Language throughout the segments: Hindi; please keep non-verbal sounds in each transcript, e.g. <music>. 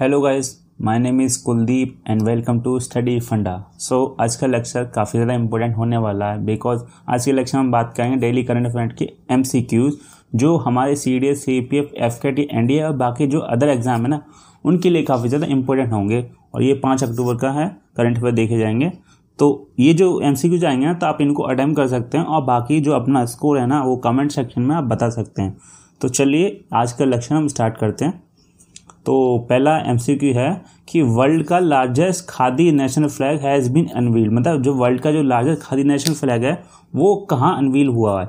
hello guys my name is Kuldeep and welcome to study funda so आज का लेक्चर काफ़ी ज़्यादा इंपॉर्टेंट होने वाला है बिकॉज आज के लेक्चर हम बात करेंगे डेली करंट अफेयर के एम जो हमारे C D S C P F F के टी एन डी ए और बाकी जो अदर एग्ज़ाम है ना उनके लिए काफ़ी ज़्यादा इंपॉर्टेंट होंगे और ये पाँच अक्टूबर का है करंट अफेयर देखे जाएंगे तो ये जो एम सी क्यूज आएंगे ना तो आप इनको अटैम्प कर सकते हैं और बाकी जो अपना स्कोर है ना वो कमेंट सेक्शन में आप बता सकते हैं तो चलिए आज का लेक्चर हम स्टार्ट करते हैं तो पहला एम है कि वर्ल्ड का largest khadi national flag has been unveiled मतलब जो वर्ल्ड का जो लार्जेस्ट खादी नेशनल फ्लैग है वो कहाँ अनवील हुआ है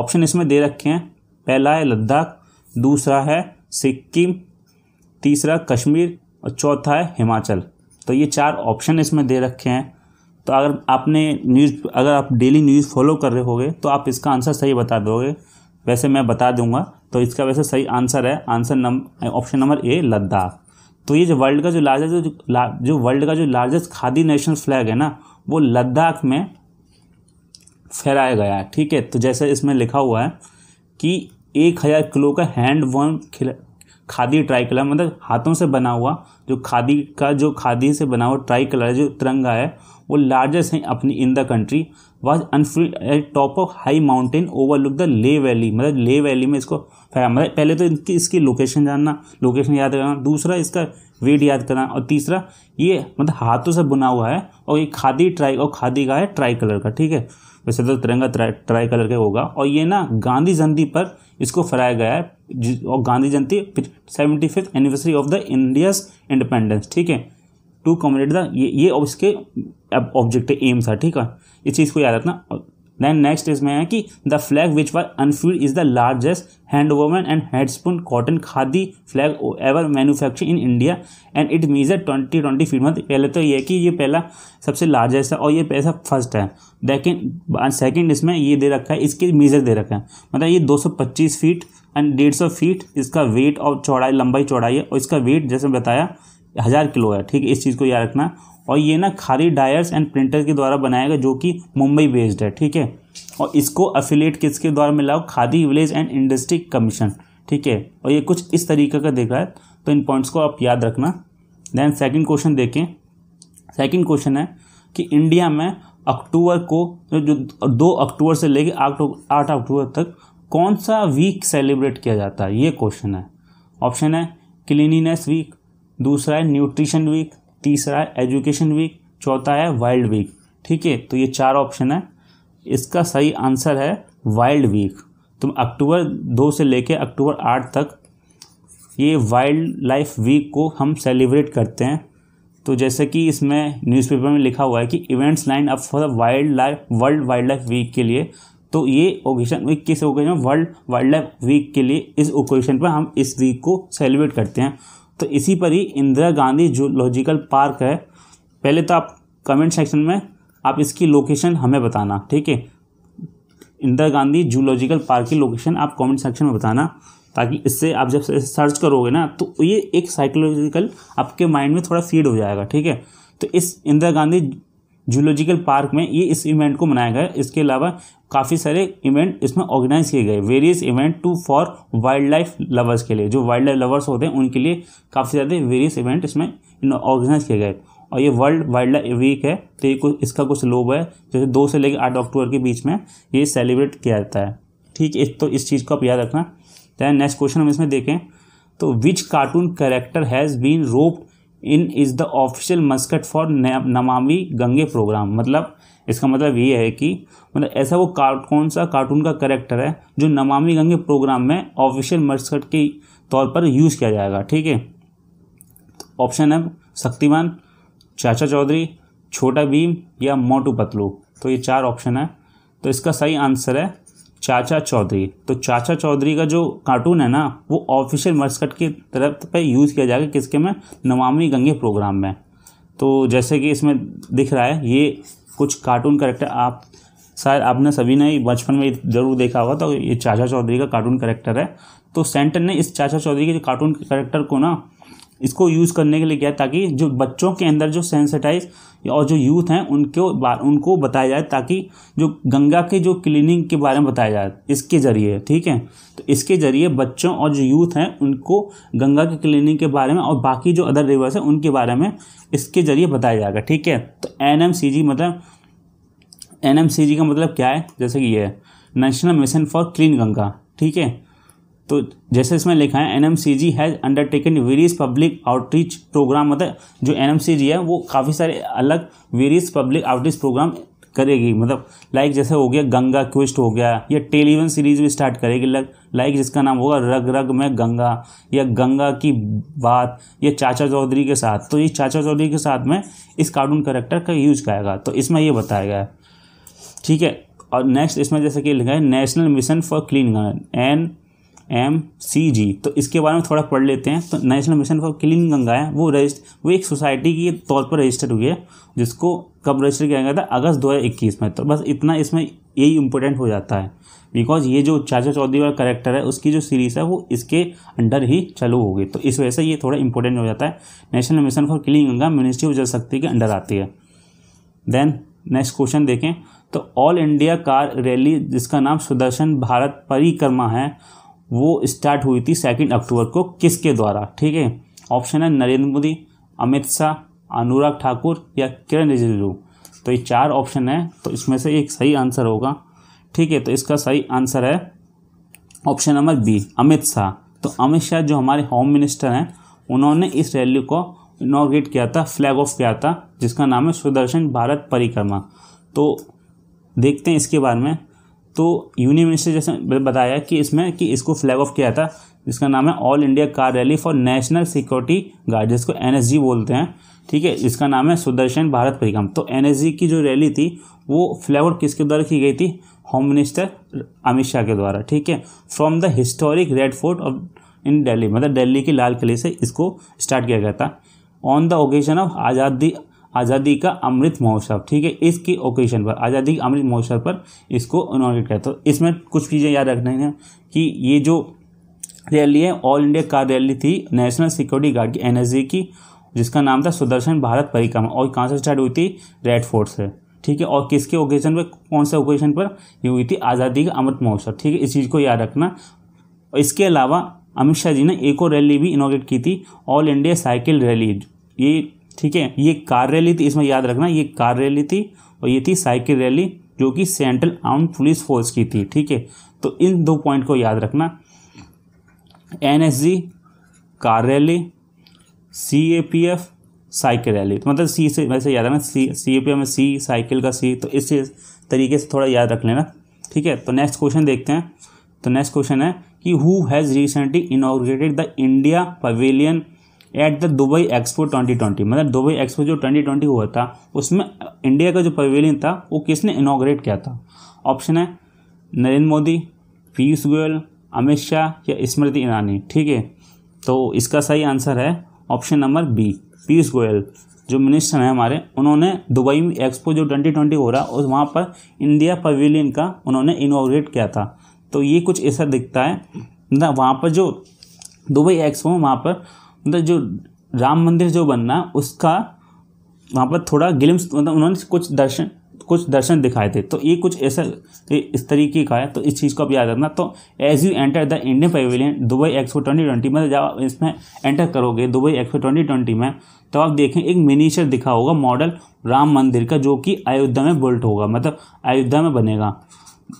ऑप्शन इसमें दे रखे हैं पहला है लद्दाख दूसरा है सिक्किम तीसरा कश्मीर और चौथा है हिमाचल तो ये चार ऑप्शन इसमें दे रखे हैं तो अगर आपने न्यूज़ अगर आप डेली न्यूज़ फॉलो कर रहे होगे तो आप इसका आंसर सही बता दोगे वैसे मैं बता दूंगा तो इसका वैसे सही आंसर है answer number option number A Ladakh तो ये जो वर्ल्ड का जो लार्जेस्ट जो जो वर्ल्ड का जो लार्जेस्ट खादी नेशनल फ्लैग है ना वो लद्दाख में फहराया गया है ठीक है तो जैसे इसमें लिखा हुआ है कि एक हज़ार किलो का hand one khadi tricolour मतलब हाथों से बना हुआ जो खादी का जो खादी से बना हुआ ट्राई कलर जो तिरंगा है वो लार्जेस्ट हैं अपनी in the country was unveiled at top of high mountain overlook लुक द ले वैली मतलब ले वैली में इसको मतलब पहले तो इनकी इसकी लोकेशन जानना लोकेशन याद करना दूसरा इसका वेट याद करना और तीसरा ये मतलब हाथों से बुना हुआ है और ये खादी ट्राई और खादी का है ट्राई कलर का ठीक है वैसे तो तिरंगा ट्राई ट्राई कलर का होगा और ये ना गांधी जयंती पर इसको फहराया गया है और Gandhi Jayanti seventy fifth anniversary of the India's independence ठीक है टू कम्युनिकेट द ये ये अब इसके ऑब्जेक्ट एम्स है ठीक है इस चीज़ को याद रखना देन नेक्स्ट इसमें है कि the flag which were unveiled is the largest hand woven and handspun cotton khadi flag ever manufacture in India and it measure twenty twenty feet month पहले तो ये कि ये पहला सबसे लार्जेस्ट है और ये पैसा फर्स्ट है लेकिन सेकेंड इसमें ये दे रखा है इसके मीजर दे रखा है मतलब ये दो सौ पच्चीस फीट एंड डेढ़ सौ फीट इसका वेट और चौड़ाई लंबाई चौड़ाई है और इसका वेट जैसे बताया हज़ार किलो है ठीक है इस चीज़ को याद रखना और ये ना खादी डायर्स एंड प्रिंटर के द्वारा बनाया गया जो कि मुंबई बेस्ड है ठीक है और इसको अफिलेट किसके द्वारा मिला हो khadi village and industry commission ठीक है और ये कुछ इस तरीके का देख रहा है तो इन पॉइंट्स को आप याद रखना देन सेकंड क्वेश्चन देखें सेकंड क्वेश्चन है कि इंडिया में अक्टूबर को जो दो अक्टूबर से लेकर आठ अक्टूबर तक कौन सा वीक सेलिब्रेट किया जाता है ये क्वेश्चन है ऑप्शन है क्लिनिनेस वीक दूसरा है न्यूट्रिशन वीक तीसरा है एजुकेशन वीक चौथा है वाइल्ड वीक ठीक है तो ये चार ऑप्शन है इसका सही आंसर है वाइल्ड वीक तुम तो अक्टूबर दो से लेकर अक्टूबर आठ तक ये वाइल्ड लाइफ वीक को हम सेलिब्रेट करते हैं तो जैसे कि इसमें न्यूज़पेपर में लिखा हुआ है कि events line up for the wildlife world wildlife week के लिए तो ये ओकेशन वीक किस occasion world wildlife week के लिए इस ओकेशन पर हम इस वीक को सेलिब्रेट करते हैं तो इसी पर ही इंदिरा गांधी जूलॉजिकल पार्क है पहले तो आप कमेंट सेक्शन में आप इसकी लोकेशन हमें बताना ठीक है इंदिरा गांधी जूलॉजिकल पार्क की लोकेशन आप कमेंट सेक्शन में बताना ताकि इससे आप जब सर्च करोगे ना तो ये एक साइकोलॉजिकल आपके माइंड में थोड़ा फीड हो जाएगा ठीक है तो इस इंदिरा गांधी जूलॉजिकल पार्क में ये इस इवेंट को मनाया गया इसके अलावा काफ़ी सारे इवेंट इसमें ऑर्गेनाइज किए गए various event to for wildlife lovers के लिए जो वाइल्ड लाइफ लवर्स होते हैं उनके लिए काफ़ी ज़्यादा वेरियस इवेंट इसमें ऑर्गेनाइज किए गए और ये वर्ल्ड वाइल्ड लाइफ वीक है तो ये कुछ इसका कुछ लोभ है जैसे दो से लेकर आठ अक्टूबर के बीच में ये सेलिब्रेट किया जाता है ठीक है तो इस चीज़ को आप याद रखना दैन नेक्स्ट क्वेश्चन हम इसमें देखें तो which cartoon character has been roped in is the official mascot for Namami Gange programme मतलब इसका मतलब ये है कि मतलब ऐसा वो कार्ट कौन सा कार्टून का करेक्टर है जो नमामि गंगे प्रोग्राम में ऑफिशियल मस्कट के तौर पर यूज़ किया जाएगा ठीक है ऑप्शन है शक्तिमान चाचा चौधरी छोटा भीम या मोटू पतलू तो ये चार ऑप्शन है तो इसका सही आंसर है चाचा चौधरी तो चाचा चौधरी का जो कार्टून है ना वो ऑफिशियल मस्कट की तरफ पे यूज़ किया जाएगा किसके में नमामि गंगे प्रोग्राम में तो जैसे कि इसमें दिख रहा है ये कुछ कार्टून करेक्टर आप शायद आपने सभी ने बचपन में जरूर देखा होगा तो ये चाचा चौधरी का कार्टून करेक्टर है तो सेंटर ने इस चाचा चौधरी के कार्टून करेक्टर को ना इसको यूज़ करने के लिए किया ताकि जो बच्चों के अंदर जो सेंसिटाइज और जो यूथ हैं उनको उनको बताया जाए ताकि जो गंगा के जो क्लीनिंग के बारे में बताया जाए इसके ज़रिए ठीक है तो इसके ज़रिए बच्चों और जो यूथ हैं उनको गंगा के क्लीनिंग के बारे में और बाकी जो अदर रिवर्स हैं उनके बारे में इसके ज़रिए बताया जाएगा ठीक है तो एन मतलब एन का मतलब क्या है जैसे कि ये है national mission for clean Ganga ठीक है तो जैसे इसमें लिखा है N M C G has undertaken various public outreach programme मतलब जो एन एम सी जी है वो काफ़ी सारे अलग वेरियस पब्लिक आउटरीच प्रोग्राम करेगी मतलब लाइक जैसे हो गया गंगा क्विस्ट हो गया या टेलीविजन सीरीज भी स्टार्ट करेगी लाइक जिसका नाम होगा रग रग में गंगा या गंगा की बात या चाचा चौधरी के साथ तो ये चाचा चौधरी के साथ में इस कार्टून करेक्टर का यूज करेगा तो इसमें ये बताया गया है ठीक है और नेक्स्ट इसमें जैसे कि लिखा है national mission for clean N M C G तो इसके बारे में थोड़ा पढ़ लेते हैं तो national mission for clean Ganga है वो रजिस्टर वो एक सोसाइटी के तौर पर रजिस्टर हुई है जिसको कब रजिस्टर किया गया था अगस्त 2021 में तो बस इतना इसमें यही इम्पोर्टेंट हो जाता है बिकॉज ये जो चाचा चौधरी वाला करेक्टर है उसकी जो सीरीज़ है वो इसके अंडर ही चालू होगी तो इस वजह से ये थोड़ा इंपॉर्टेंट हो जाता है national mission for clean Ganga ministry of Jal Shakti के अंडर आती है देन नेक्स्ट क्वेश्चन देखें तो ऑल इंडिया कार रैली जिसका नाम सुदर्शन भारत परिक्रमा है वो स्टार्ट हुई थी सेकेंड अक्टूबर को किसके द्वारा ठीक है ऑप्शन है नरेंद्र मोदी अमित शाह अनुराग ठाकुर या किरण रिजिजू तो ये चार ऑप्शन है तो इसमें से एक सही आंसर होगा ठीक है तो इसका सही आंसर है option number B Amit Shah तो अमित शाह जो हमारे होम मिनिस्टर हैं उन्होंने इस रैली को इनोग्रेट किया था फ्लैग ऑफ किया था जिसका नाम है सुदर्शन भारत परिक्रमा तो देखते हैं इसके बारे में तो यूनियन मिनिस्टर जैसे बताया कि इसमें कि इसको फ्लैग ऑफ किया था जिसका नाम है all India car rally for national security guard जिसको एन बोलते हैं ठीक है इसका नाम है सुदर्शन भारत परिक्रम तो एन की जो रैली थी वो फ्लैग ऑफ किसके द्वारा की गई थी होम मिनिस्टर अमित शाह के द्वारा ठीक है from the historic red fort of in Delhi मतलब दिल्ली के लाल किले से इसको स्टार्ट किया गया था ऑन द ओकेजन ऑफ आज़ादी आज़ादी का अमृत महोत्सव ठीक है इसके ओकेजन पर आज़ादी के अमृत महोत्सव पर इसको इनोग्रेट किया तो इसमें कुछ चीज़ें याद रखना है कि ये जो रैली है ऑल इंडिया कार रैली थी नेशनल सिक्योरिटी गार्ड की एनएसजी की जिसका नाम था सुदर्शन भारत परिक्रमा और कहाँ से स्टार्ट हुई थी रेड फोर्ट से ठीक है और किसके ओकेजन पर कौन से ओकेजन पर ये हुई थी आज़ादी का अमृत महोत्सव ठीक है इस चीज़ को याद रखना इसके अलावा अमित शाह जी ने एक और रैली भी इनोग्रेट की थी ऑल इंडिया साइकिल रैली ये ठीक है ये कार रैली थी इसमें याद रखना ये कार रैली थी और ये थी साइकिल रैली जो कि सेंट्रल आर्म पुलिस फोर्स की थी ठीक है तो इन दो पॉइंट को याद रखना N S G car rally C A P F cycle rally तो मतलब सी से वैसे याद रखना सी सी ए पी एफ में सी साइकिल का सी तो इस तरीके से थोड़ा याद रख लेना ठीक है तो नेक्स्ट क्वेश्चन देखते हैं तो नेक्स्ट क्वेश्चन है कि who has recently inaugurated the India pavilion at the Dubai expo 2020 मतलब दुबई एक्सपो जो 2020 हुआ था उसमें इंडिया का जो पवेलियन था वो किसने इनाग्रेट किया था ऑप्शन है नरेंद्र मोदी पीयूष गोयल अमित शाह या स्मृति ईरानी ठीक है तो इसका सही आंसर है option number B Piyush Goyal जो मिनिस्टर हैं हमारे उन्होंने दुबई में एक्सपो जो 2020 हो रहा और वहाँ पर इंडिया पवेलियन का उन्होंने इनाग्रेट किया था तो ये कुछ ऐसा दिखता है ना वहाँ पर जो दुबई एक्सपो में वहाँ पर मतलब जो राम मंदिर जो बनना उसका वहाँ पर थोड़ा गिलिम्स मतलब उन्होंने कुछ दर्शन कुछ दर्शन दिखाए थे तो ये कुछ ऐसा इस तरीके का है तो इस चीज़ को आप याद रखना तो as you enter the Indian pavilion Dubai expo twenty twenty में जब आप इसमें एंटर करोगे दुबई एक्सपो ट्वेंटी ट्वेंटी में तो आप देखें एक मिनीचर दिखा होगा मॉडल राम मंदिर का जो कि अयोध्या में बुल्ट होगा मतलब अयोध्या में बनेगा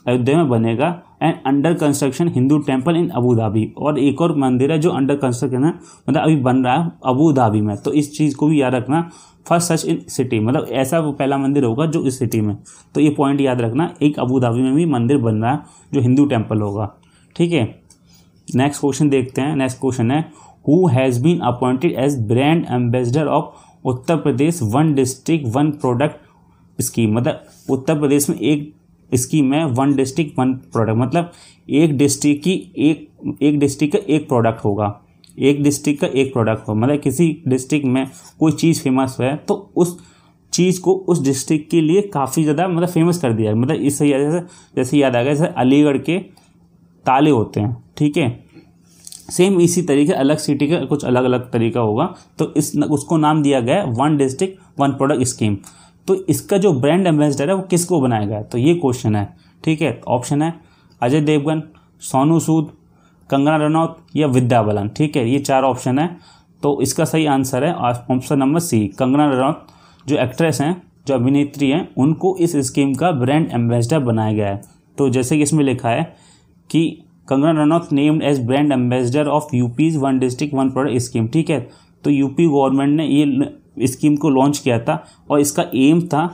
अयोध्या में बनेगा and under construction Hindu temple in Abu Dhabi और एक और मंदिर है जो अंडर कंस्ट्रक्शन है मतलब अभी बन रहा है अबू धाबी में तो इस चीज़ को भी याद रखना फर्स्ट सच इन सिटी मतलब ऐसा वो पहला मंदिर होगा जो इस सिटी में तो ये पॉइंट याद रखना एक अबू धाबी में भी मंदिर बन रहा है जो हिंदू टेम्पल होगा ठीक है नेक्स्ट क्वेश्चन देखते हैं नेक्स्ट क्वेश्चन है who has been appointed as brand ambassador of Uttar Pradesh one district one product scheme मतलब उत्तर प्रदेश में एक स्कीम है वन डिस्ट्रिक्ट वन प्रोडक्ट मतलब एक डिस्ट्रिक्ट की एक एक डिस्ट्रिक्ट का एक प्रोडक्ट होगा एक डिस्ट्रिक्ट का एक प्रोडक्ट हो मतलब किसी डिस्ट्रिक्ट में कोई चीज़ फेमस है तो उस चीज़ को उस डिस्ट्रिक्ट के लिए काफ़ी ज़्यादा मतलब फेमस कर दिया मतलब इससे जैसे जैसे याद आ गया जैसे अलीगढ़ के ताले होते हैं ठीक है सेम इसी तरीके अलग सिटी का कुछ अलग अलग तरीका होगा तो इस उसको नाम दिया गया one district one product scheme तो इसका जो ब्रांड एम्बेसडर है वो किसको बनाया गया तो ये क्वेश्चन है ठीक है ऑप्शन है अजय देवगन सोनू सूद कंगना रनौत या विद्या बलन ठीक है ये चार ऑप्शन है तो इसका सही आंसर है option number C Kangana Ranaut जो एक्ट्रेस हैं जो अभिनेत्री हैं उनको इस स्कीम का ब्रांड एम्बेसडर बनाया गया है तो जैसे कि इसमें लिखा है कि Kangana Ranaut named as brand ambassador of UP's one district one product scheme ठीक है तो यूपी गवर्नमेंट ने ये स्कीम को लॉन्च किया था और इसका एम था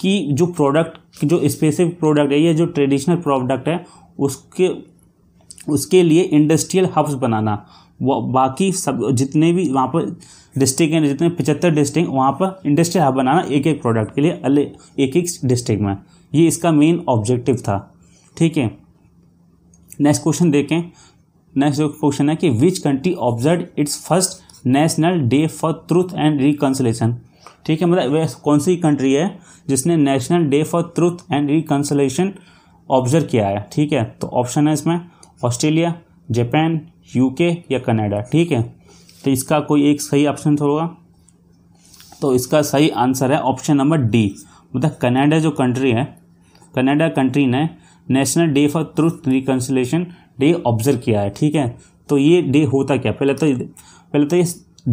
कि जो प्रोडक्ट जो स्पेसिफिक प्रोडक्ट है या जो ट्रेडिशनल प्रोडक्ट है उसके उसके लिए इंडस्ट्रियल हब्स बनाना वो बाकी सब जितने भी वहाँ पर डिस्ट्रिक्ट हैं जितने पचहत्तर डिस्ट्रिक्ट वहाँ पर इंडस्ट्रियल हब बनाना एक एक प्रोडक्ट के लिए अले एक एक डिस्ट्रिक्ट में ये इसका मेन ऑब्जेक्टिव था ठीक है नेक्स्ट क्वेश्चन देखें नेक्स्ट क्वेश्चन है कि which country observe its first national day for truth and reconciliation ठीक है मतलब वह कौन सी कंट्री है जिसने national day for truth and reconciliation observe किया है ठीक है तो ऑप्शन है इसमें ऑस्ट्रेलिया जापान यूके या कनाडा ठीक है तो इसका कोई एक सही ऑप्शन होगा तो इसका सही आंसर है ऑप्शन नंबर डी मतलब कनाडा जो कंट्री है कनाडा कंट्री ने national day for truth reconciliation day observe किया है ठीक है तो ये डे होता क्या पहले तो पहले तो ये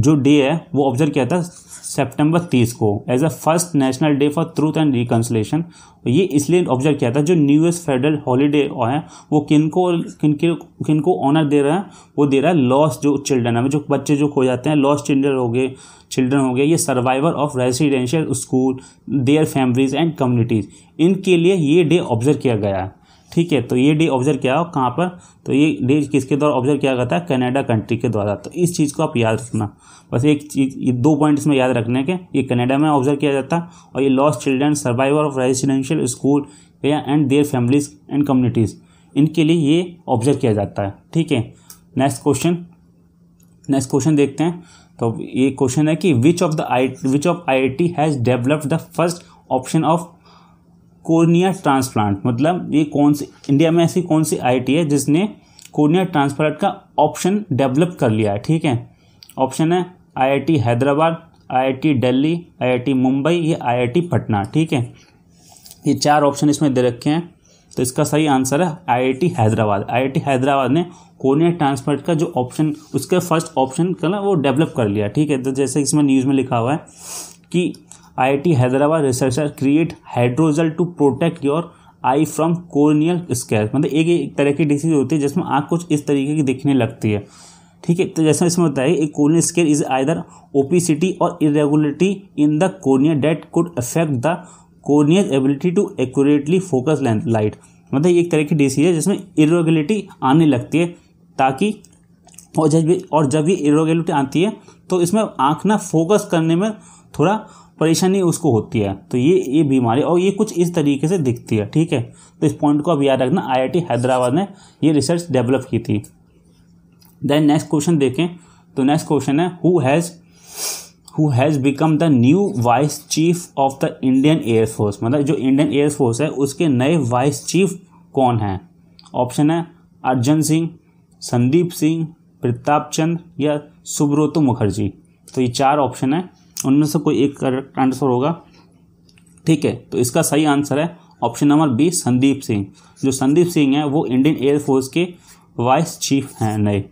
जो डे है वो ऑब्जर्व किया था सेप्टेम्बर तीस को as a first national day for truth and reconciliation ये इसलिए ऑब्जर्व किया था जो न्यू ईयर फेडरल हॉलीडे है वो किन को किन के किन को ऑनर दे रहा है वो दे रहा है लॉस जो चिल्ड्रन है जो बच्चे जो खो जाते हैं लॉस चिल्ड्रन हो गए चिल्ड्रन हो गए ये survivor of residential school their families and communities इनके लिए ये डे ऑब्जर्व किया गया है ठीक है तो ये डे ऑब्जर्व किया हो कहाँ पर तो ये डे किसके द्वारा ऑब्जर्व किया जाता है कनाडा कंट्री के द्वारा तो इस चीज़ को आप याद रखना बस एक चीज ये दो पॉइंट इसमें याद रखने के ये कनाडा में ऑब्जर्व किया जाता है और ये lost children survivor of residential school and their families and communities इनके लिए ये ऑब्जर्व किया जाता है ठीक है नेक्स्ट क्वेश्चन नेक्स्ट क्वेश्चन देखते हैं तो ये क्वेश्चन है कि which of the I which of I I T has developed the first option of cornea transplant मतलब ये कौन सी इंडिया में ऐसी कौन सी आईटी है जिसने कोर्निया ट्रांसप्लांट का ऑप्शन डेवलप कर लिया है ठीक है ऑप्शन है IIT Hyderabad IIT Delhi IIT Mumbai या आईआईटी पटना ठीक है ये चार ऑप्शन इसमें दे रखे हैं तो इसका सही आंसर है आईआईटी हैदराबाद आईआईटी हैदराबाद ने कोर्निया ट्रांसप्लांट का जो ऑप्शन उसका फर्स्ट ऑप्शन का ना वो डेवलप कर लिया ठीक है तो जैसे इसमें न्यूज़ में लिखा हुआ है कि IIT Hyderabad researcher create hydrogel to protect your eye from corneal scale मतलब एक एक तरह की डिसीज होती है जिसमें आँख कुछ इस तरीके की दिखने लगती है ठीक है तो जैसा इसमें होता है एक corneal scale is either opacity or irregularity in the cornea that could affect the corneal ability to accurately focus length light मतलब एक तरह की डिसीज है जिसमें इरेगुलरिटी आने लगती है ताकि और जब भी और जब ये इरेगुलरिटी आती है तो इसमें आँख ना फोकस करने में थोड़ा परेशानी उसको होती है तो ये ये बीमारी और ये कुछ इस तरीके से दिखती है ठीक है तो इस पॉइंट को आप याद रखना आईआईटी हैदराबाद ने ये रिसर्च डेवलप की थी देन नेक्स्ट क्वेश्चन देखें तो नेक्स्ट क्वेश्चन है who has who has become the new vice chief of the Indian air force मतलब जो इंडियन एयरफोर्स है उसके नए वाइस चीफ कौन हैं ऑप्शन है अर्जन सिंह संदीप सिंह प्रताप चंद्र या सुब्रतो मुखर्जी तो ये चार ऑप्शन है उनमें से कोई एक करेक्ट आंसर होगा ठीक है तो इसका सही आंसर है option number B Sandeep Singh जो संदीप सिंह है वो इंडियन एयरफोर्स के वाइस चीफ हैं नए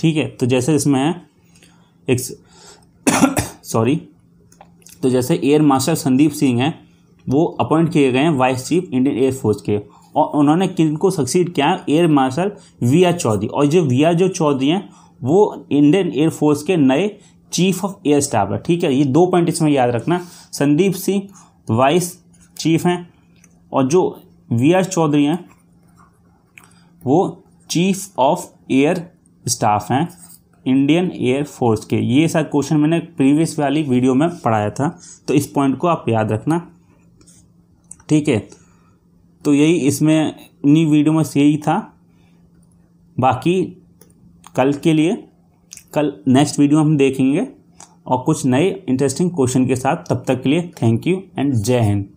ठीक है तो जैसे इसमें है एक <coughs> सॉरी तो जैसे एयर मार्शल संदीप सिंह हैं वो अपॉइंट किए गए हैं वाइस चीफ इंडियन एयरफोर्स के और उन्होंने किन को सक्सीड किया है air marshal V R Chaudhari और जो वी आर जो चौधरी हैं वो इंडियन एयरफोर्स के नए चीफ ऑफ एयर स्टाफ है ठीक है ये दो पॉइंट इसमें याद रखना संदीप सिंह वाइस चीफ हैं और जो वी आर चौधरी हैं वो चीफ ऑफ एयर स्टाफ हैं इंडियन एयर फोर्स के ये सारे क्वेश्चन मैंने प्रीवियस वाली वीडियो में पढ़ाया था तो इस पॉइंट को आप याद रखना ठीक है तो यही इसमें इन्हीं वीडियो में से यही था बाकी कल के लिए कल नेक्स्ट वीडियो हम देखेंगे और कुछ नए इंटरेस्टिंग क्वेश्चन के साथ तब तक के लिए थैंक यू एंड जय हिंद